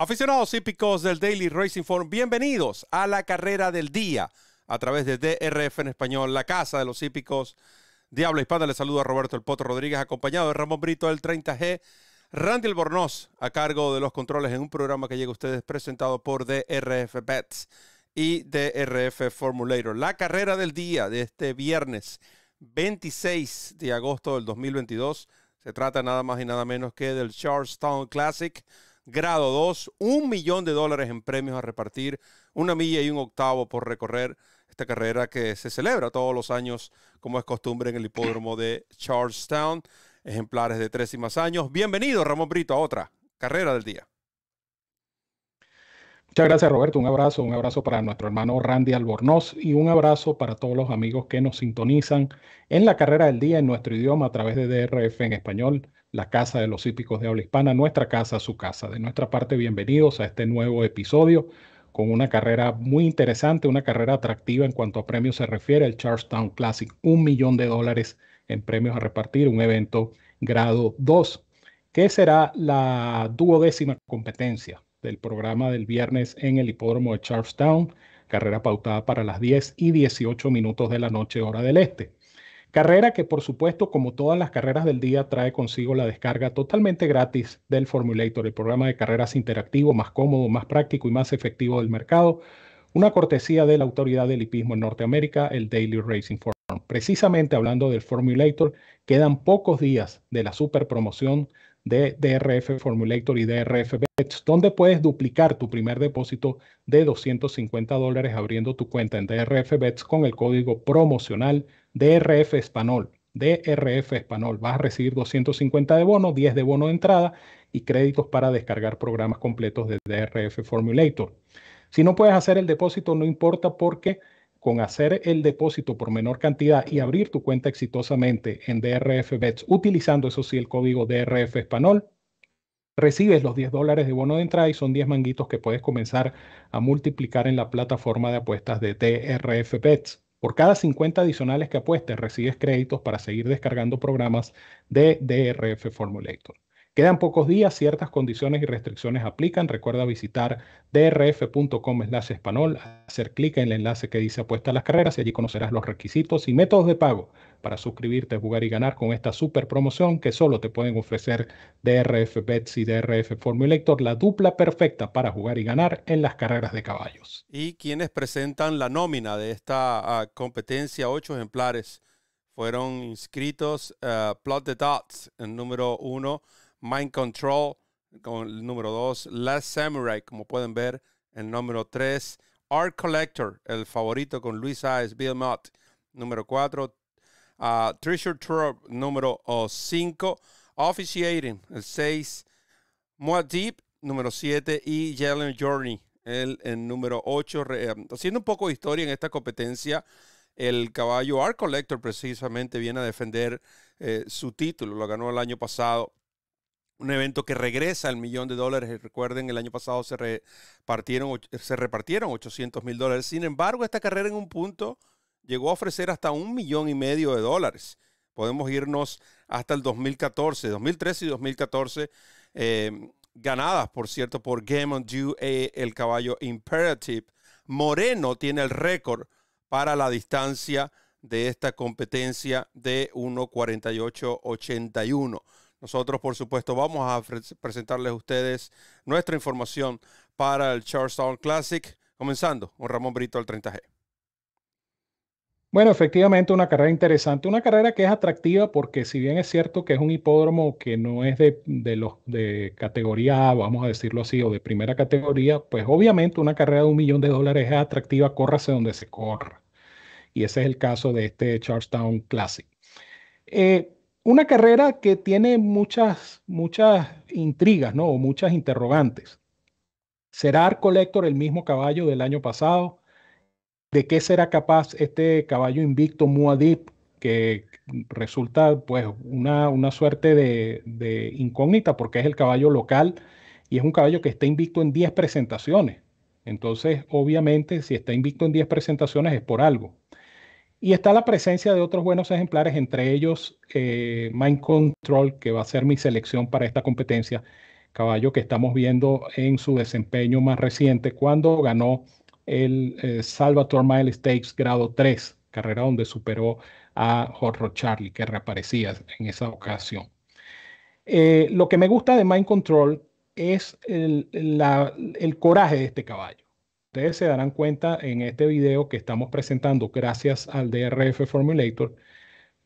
Aficionados hípicos del Daily Racing Forum, bienvenidos a la carrera del día a través de DRF en español, la casa de los hípicos Diablo hispana. Les a Roberto El Potro Rodríguez, acompañado de Ramón Brito del 30G, Randy Bornoz a cargo de los controles en un programa que llega a ustedes presentado por DRF Bets y DRF Formulator. La carrera del día de este viernes 26 de agosto del 2022 se trata nada más y nada menos que del Charlestown Classic grado 2, un millón de dólares en premios a repartir, una milla y un octavo por recorrer esta carrera que se celebra todos los años, como es costumbre, en el hipódromo de Charlestown. Ejemplares de tres y más años. Bienvenido, Ramón Brito, a otra carrera del día. Muchas gracias, Roberto. Un abrazo, un abrazo para nuestro hermano Randy Albornoz y un abrazo para todos los amigos que nos sintonizan en la carrera del día en nuestro idioma a través de DRF en español la casa de los hípicos de habla hispana, nuestra casa, su casa. De nuestra parte, bienvenidos a este nuevo episodio con una carrera muy interesante, una carrera atractiva en cuanto a premios se refiere, el Charlestown Classic, un millón de dólares en premios a repartir, un evento grado 2, que será la duodécima competencia del programa del viernes en el hipódromo de Charlestown, carrera pautada para las 10 y 18 minutos de la noche hora del este. Carrera que por supuesto, como todas las carreras del día, trae consigo la descarga totalmente gratis del Formulator, el programa de carreras interactivo más cómodo, más práctico y más efectivo del mercado. Una cortesía de la autoridad del hipismo en Norteamérica, el Daily Racing Forum. Precisamente hablando del Formulator, quedan pocos días de la super promoción de DRF Formulator y DRF Bets, donde puedes duplicar tu primer depósito de 250 dólares abriendo tu cuenta en DRF Bets con el código promocional DRF Español. DRF Español. Vas a recibir 250 de bono, 10 de bono de entrada y créditos para descargar programas completos de DRF Formulator. Si no puedes hacer el depósito, no importa porque con hacer el depósito por menor cantidad y abrir tu cuenta exitosamente en DRF Bets, utilizando eso sí el código DRF Español, recibes los 10 dólares de bono de entrada y son 10 manguitos que puedes comenzar a multiplicar en la plataforma de apuestas de DRF Bets. Por cada 50 adicionales que apuestes, recibes créditos para seguir descargando programas de DRF Formulator. Quedan pocos días, ciertas condiciones y restricciones aplican. Recuerda visitar drf.com slash espanol, hacer clic en el enlace que dice apuesta a las carreras y allí conocerás los requisitos y métodos de pago para suscribirte, jugar y ganar con esta super promoción que solo te pueden ofrecer DRF Bets y DRF Formulector, la dupla perfecta para jugar y ganar en las carreras de caballos. Y quienes presentan la nómina de esta ah, competencia, ocho ejemplares fueron inscritos, ah, Plot the Dots, el número uno Mind Control con el número 2, Last Samurai, como pueden ver, el número 3, Art Collector, el favorito con Luis Ives, Bill Mott, número 4, a ah, Treasure Trove, número 5, Officiating, el 6, Moa Deep, número 7, y Jalen Journey, el, el número 8. Em, haciendo un poco de historia en esta competencia, el caballo Art Collector precisamente viene a defender eh, su título, lo ganó el año pasado un evento que regresa al millón de dólares. Eh, recuerden, el año pasado se repartieron, se repartieron 800 mil dólares. Sin embargo, esta carrera en un punto llegó a ofrecer hasta un millón y medio de dólares. Podemos irnos hasta el 2014, 2013 y 2014, em, ganadas, por cierto, por Game on due el caballo Imperative. Moreno tiene el récord para la distancia de esta competencia de 1.48.81. Nosotros, por supuesto, vamos a presentarles a ustedes nuestra información para el Charlestown Classic, comenzando con Ramón Brito al 30G. Bueno, efectivamente una carrera interesante, una carrera que es atractiva porque si bien es cierto que es un hipódromo que no es de, los, de categoría A, vamos a decirlo así, o de primera categoría, pues obviamente una carrera de un millón de dólares es atractiva, córrase donde se corra. Y ese es el caso de este Charlestown Classic. Eh, una carrera que tiene muchas, muchas intrigas, ¿no? O muchas interrogantes. ¿Será Arcolector el mismo caballo del año pasado? ¿De qué será capaz este caballo invicto Muadip que resulta pues una, suerte de, de, incógnita porque es el caballo local y es un caballo que está invicto en 10 presentaciones. Entonces, obviamente, si está invicto en 10 presentaciones es por algo. Y está la presencia de otros buenos ejemplares, entre ellos eh, Mind Control, que va a ser mi selección para esta competencia. Caballo que estamos viendo en su desempeño más reciente, cuando ganó el eh, Salvatore Mile Stakes grado 3, carrera donde superó a Jorge Charlie, que reaparecía en esa ocasión. Eh, lo que me gusta de Mind Control es el coraje de este caballo ustedes se darán cuenta en este video que estamos presentando gracias al DRF Formulator,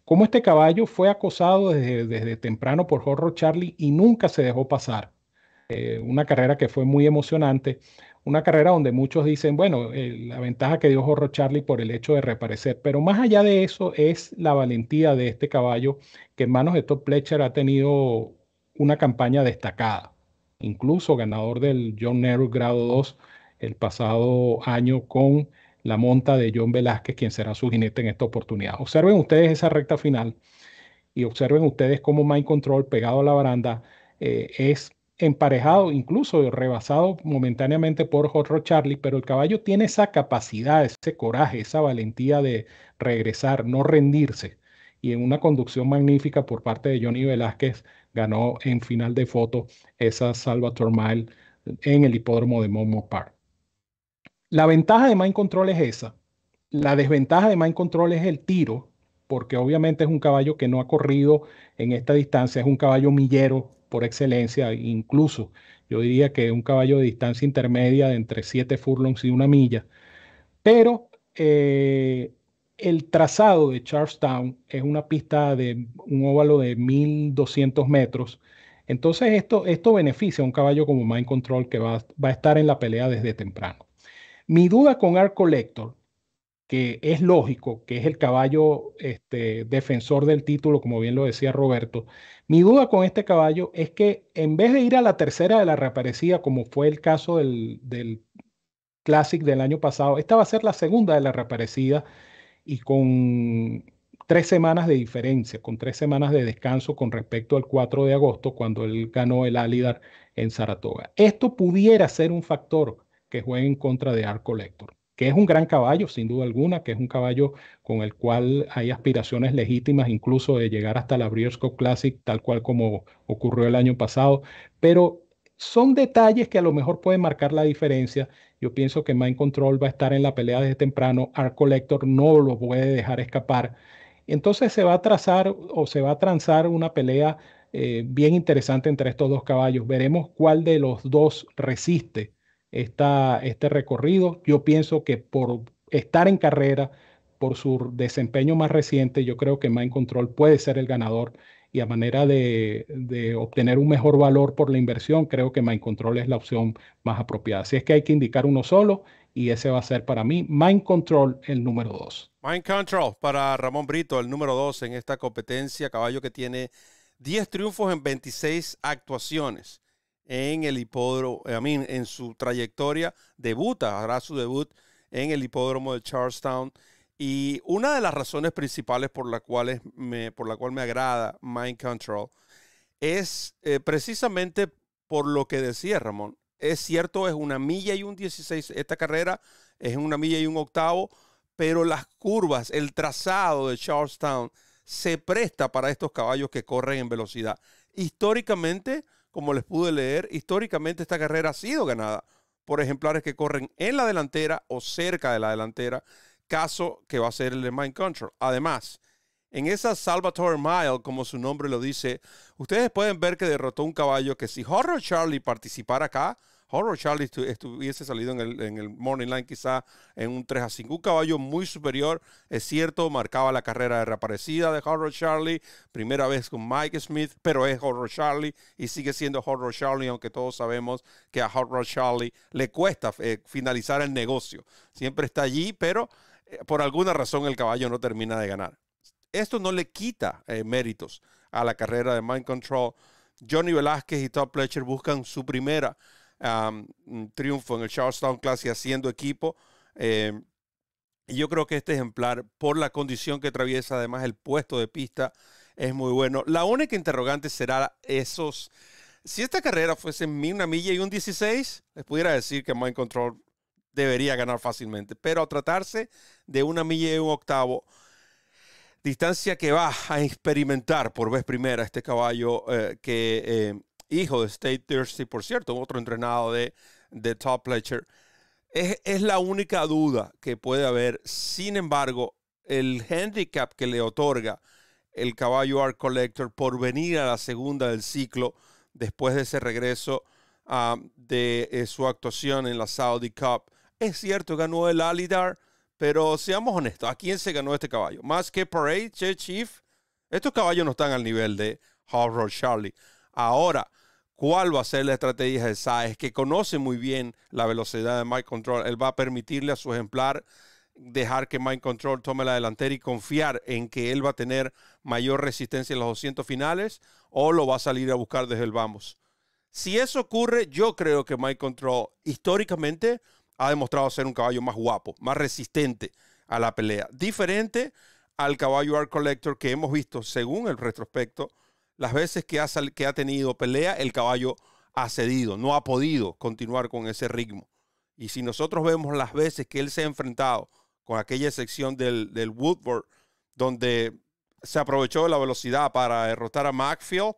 cómo este caballo fue acosado desde, desde temprano por Horro Charlie y nunca se dejó pasar. Eh, una carrera que fue muy emocionante, una carrera donde muchos dicen, bueno, eh, la ventaja que dio Horro Charlie por el hecho de reaparecer, pero más allá de eso es la valentía de este caballo que en manos de Top Pletcher ha tenido una campaña destacada, incluso ganador del John Nero grado 2 el pasado año con la monta de John Velázquez, quien será su jinete en esta oportunidad. Observen ustedes esa recta final y observen ustedes cómo Mind Control pegado a la baranda eh, es emparejado, incluso rebasado momentáneamente por Hot Charlie, pero el caballo tiene esa capacidad, ese coraje, esa valentía de regresar, no rendirse. Y en una conducción magnífica por parte de Johnny Velázquez, ganó en final de foto esa Salvatore Mile en el hipódromo de Momo Park. La ventaja de Mind Control es esa. La desventaja de Mind Control es el tiro, porque obviamente es un caballo que no ha corrido en esta distancia, es un caballo millero por excelencia, incluso yo diría que es un caballo de distancia intermedia de entre 7 furlongs y una milla. Pero eh, el trazado de Charlestown es una pista de un óvalo de 1200 metros. Entonces esto, esto beneficia a un caballo como Mind Control que va a estar en la pelea desde temprano. Mi duda con Art Collector, que es lógico, que es el caballo este, defensor del título, como bien lo decía Roberto, mi duda con este caballo es que en vez de ir a la tercera de la reaparecida, como fue el caso del, clásico Classic del año pasado, esta va a ser la segunda de la reaparecida y con tres semanas de diferencia, con tres semanas de descanso con respecto al 4 de agosto, cuando él ganó el Alidar en Saratoga. Esto pudiera ser un factor que en contra de Art Collector, que es un gran caballo, sin duda alguna, que es un caballo con el cual hay aspiraciones legítimas incluso de llegar hasta la Breeders' Classic, tal cual como ocurrió el año pasado, pero son detalles que a lo mejor pueden marcar la diferencia. Yo pienso que Mind Control va a estar en la pelea desde temprano, Art Collector no lo puede dejar escapar. Entonces se va a trazar o se va a transar una pelea eh, bien interesante entre estos dos caballos. Veremos cuál de los dos resiste esta, este recorrido. Yo pienso que por estar en carrera, por su desempeño más reciente, yo creo que Mind Control puede ser el ganador y a manera de, de, obtener un mejor valor por la inversión, creo que Mind Control es la opción más apropiada. Así es que hay que indicar uno solo y ese va a ser para mí Mind Control el número 2. Mind Control para Ramón Brito, el número 2 en esta competencia, caballo que tiene 10 triunfos en 26 actuaciones en el hipódromo, a mí en su trayectoria debuta, hará su debut en el hipódromo de Charlestown. Y una de las razones principales por la cual, me, por la cual me agrada Mind Control es eh, precisamente por lo que decía Ramón. Es cierto, es una milla y un 16, esta carrera es una milla y un octavo, pero las curvas, el trazado de Charlestown se presta para estos caballos que corren en velocidad. Históricamente, como les pude leer, históricamente esta carrera ha sido ganada por ejemplares que corren en la delantera o cerca de la delantera, caso que va a ser el de Mind Control. Además, en esa Salvatore Mile, como su nombre lo dice, ustedes pueden ver que derrotó un caballo que si Horror Charlie participara acá, Horror Charlie estuviese salido en el, Morning Line quizá en un 3 a 5. Un caballo muy superior, es cierto, marcaba la carrera de reaparecida de Horror Charlie, primera vez con Mike Smith, pero es Horror Charlie y sigue siendo Horror Charlie, aunque todos sabemos que a Horror Charlie le cuesta eh, finalizar el negocio. Siempre está allí, pero eh, por alguna razón el caballo no termina de ganar. Esto no le quita eh, méritos a la carrera de Mind Control. Johnny Velázquez y Todd Pletcher buscan su primera triunfo en el Charlestown Classic haciendo equipo. Em, yo creo que este ejemplar, por la condición que atraviesa, además el puesto de pista, es muy bueno. La única interrogante será esos. Si esta carrera fuese una milla y un 16, les pudiera decir que Mind Control debería ganar fácilmente. Pero a tratarse de una milla y un octavo, distancia que va a experimentar por vez primera este caballo eh, que eh, hijo de State Thirsty, por cierto, otro entrenado de, Top Topletcher, Es, la única duda que puede haber. Sin embargo, el handicap que le otorga el caballo Art Collector por venir a la segunda del ciclo después de ese regreso ah, de eh, su actuación en la Saudi Cup. Es cierto, ganó el Alidar, pero seamos honestos, ¿a quién se ganó este caballo? Más que Parade, Chief, estos caballos no están al nivel de Horror Charlie. Ahora, cuál va a ser la estrategia de Saez, que conoce muy bien la velocidad de Mind Control. Él va a permitirle a su ejemplar dejar que Mind Control tome la delantera y confiar en que él va a tener mayor resistencia en los 200 finales o lo va a salir a buscar desde el vamos. Si eso ocurre, yo creo que Mind Control históricamente ha demostrado ser un caballo más guapo, más resistente a la pelea. Diferente al caballo Art Collector que hemos visto, según el retrospecto, las veces que ha, que ha tenido pelea, el caballo ha cedido, no ha podido continuar con ese ritmo. Y si nosotros vemos las veces que él se ha enfrentado con aquella sección del, del Woodward, donde se aprovechó de la velocidad para derrotar a Macfield,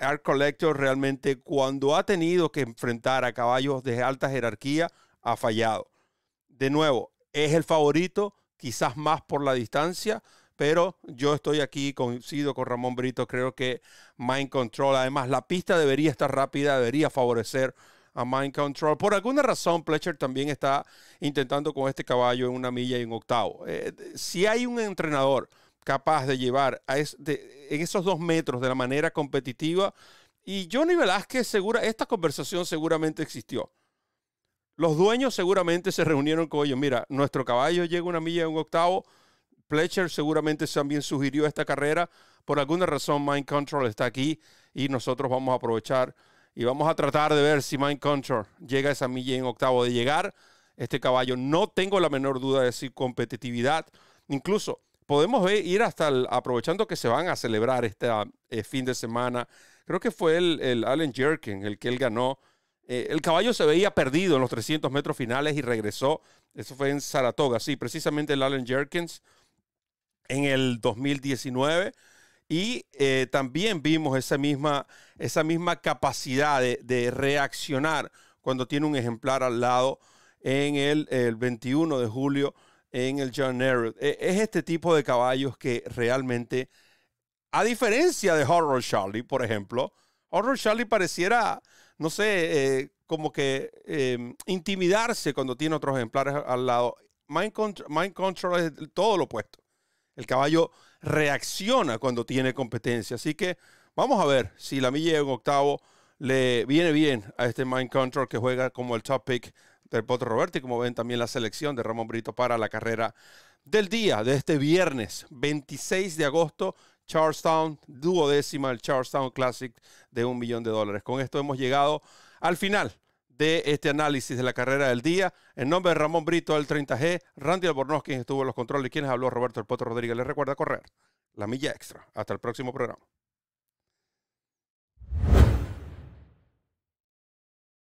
Art Collector realmente cuando ha tenido que enfrentar a caballos de alta jerarquía, ha fallado. De nuevo, es el favorito, quizás más por la distancia, pero yo estoy aquí, coincido con Ramón Brito, creo que Mind Control, además la pista debería estar rápida, debería favorecer a Mind Control. Por alguna razón, Pletcher también está intentando con este caballo en una milla y un octavo. Eh, si hay un entrenador capaz de llevar a en esos dos metros de la manera competitiva, y Johnny Velázquez, segura, esta conversación seguramente existió. Los dueños seguramente se reunieron con ellos. Mira, nuestro caballo llega una milla y un octavo Fletcher seguramente también sugirió esta carrera. Por alguna razón, Mind Control está aquí y nosotros vamos a aprovechar y vamos a tratar de ver si Mind Control llega a esa milla en octavo de llegar. Este caballo, no tengo la menor duda de su competitividad. Incluso podemos ver, ir hasta aprovechando que se van a celebrar este ah, eh, fin de semana. Creo que fue el, Allen Jerkin el que él ganó. Eh, el caballo se veía perdido en los 300 metros finales y regresó. Eso fue en Saratoga, sí, precisamente el Allen Jerkins en el 2019. Y eh, también vimos esa misma, esa misma capacidad de, reaccionar cuando tiene un ejemplar al lado en el, el 21 de julio en el John e, Es este tipo de caballos que realmente, a diferencia de Horror Charlie, por ejemplo, Horror Charlie pareciera, no sé, eh, como que em, intimidarse cuando tiene otros ejemplares al lado. Mind, Control, Mind Control es todo lo opuesto. El caballo reacciona cuando tiene competencia. Así que vamos a ver si la milla en octavo le viene bien a este Mind Control que juega como el top pick del Potro Y como ven también la selección de Ramón Brito para la carrera del día de este viernes 26 de agosto. Charlestown, duodécima, el Charlestown Classic de un millón de dólares. Con esto hemos llegado al final de este análisis de la carrera del día. En nombre de Ramón Brito del 30G, Randy Albornoz, quien estuvo en los controles, y quienes habló Roberto El Potro Rodríguez. Les recuerda correr la milla extra. Hasta el próximo programa.